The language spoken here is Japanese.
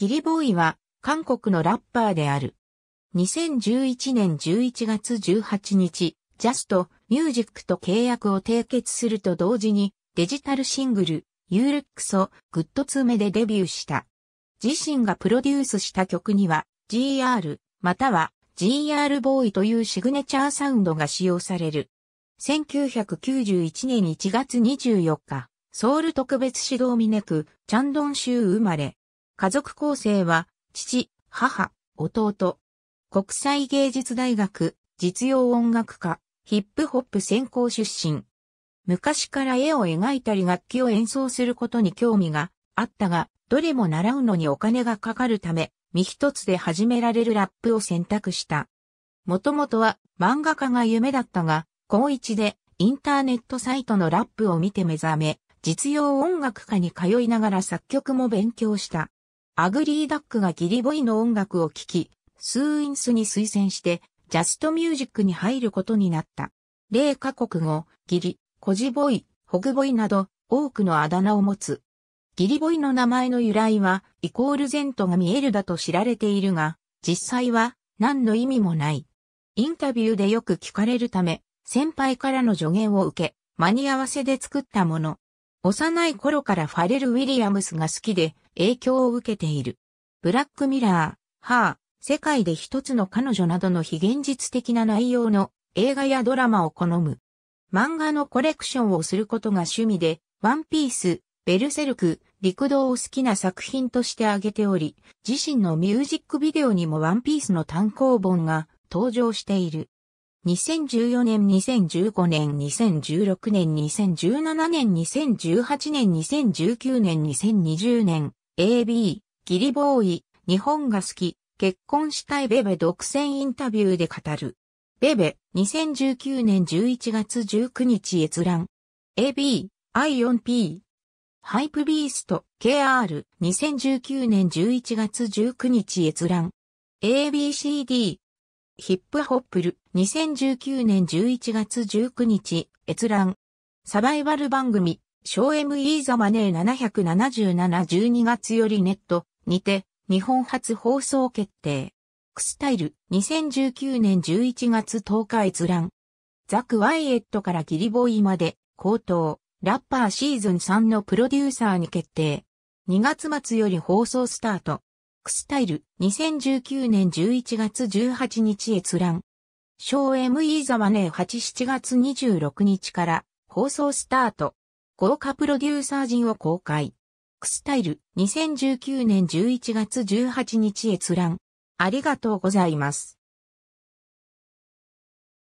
キリボーイは韓国のラッパーである。2011年11月18日、ジャストミュージックと契約を締結すると同時にデジタルシングル、ユールックソ、グッドツメでデビューした。自身がプロデュースした曲には GR または GR ボーイというシグネチャーサウンドが使用される。1991年1月24日、ソウル特別指導ミネク、チャンドン州生まれ、家族構成は、父、母、弟。国際芸術大学、実用音楽科、ヒップホップ専攻出身。昔から絵を描いたり楽器を演奏することに興味があったが、どれも習うのにお金がかかるため、身一つで始められるラップを選択した。もともとは漫画家が夢だったが、高一でインターネットサイトのラップを見て目覚め、実用音楽科に通いながら作曲も勉強した。アグリー・ダックがギリボイの音楽を聴き、スーインスに推薦して、ジャストミュージックに入ることになった。例カ国語、ギリ、コジボイ、ホグボイなど、多くのあだ名を持つ。ギリボイの名前の由来は、イコールゼントが見えるだと知られているが、実際は、何の意味もない。インタビューでよく聞かれるため、先輩からの助言を受け、間に合わせで作ったもの。幼い頃からファレル・ウィリアムスが好きで、影響を受けている。ブラックミラー、ハー、世界で一つの彼女などの非現実的な内容の映画やドラマを好む。漫画のコレクションをすることが趣味で、ワンピース、ベルセルク、陸道を好きな作品として挙げており、自身のミュージックビデオにもワンピースの単行本が登場している。2014年、2015年、2016年、2017年、2018年、2019年、2020年、AB、ギリボーイ、日本が好き、結婚したいベベ独占インタビューで語る。ベベ、2019年11月19日閲覧。AB、I4P。ハイプビースト、KR、2019年11月19日閲覧。ABCD、ヒップホップル、2019年11月19日、閲覧。サバイバル番組、小 ME ザマネー777-12月よりネットにて日本初放送決定。クスタイル2019年11月10日閲覧。ザク・ワイエットからギリボーイまで高等ラッパーシーズン3のプロデューサーに決定。2月末より放送スタート。クスタイル2019年11月18日閲覧。小 ME ザマネー8 7月26日から放送スタート。豪華プロデューサー陣を公開。クスタイル2019年11月18日閲覧。ありがとうございます。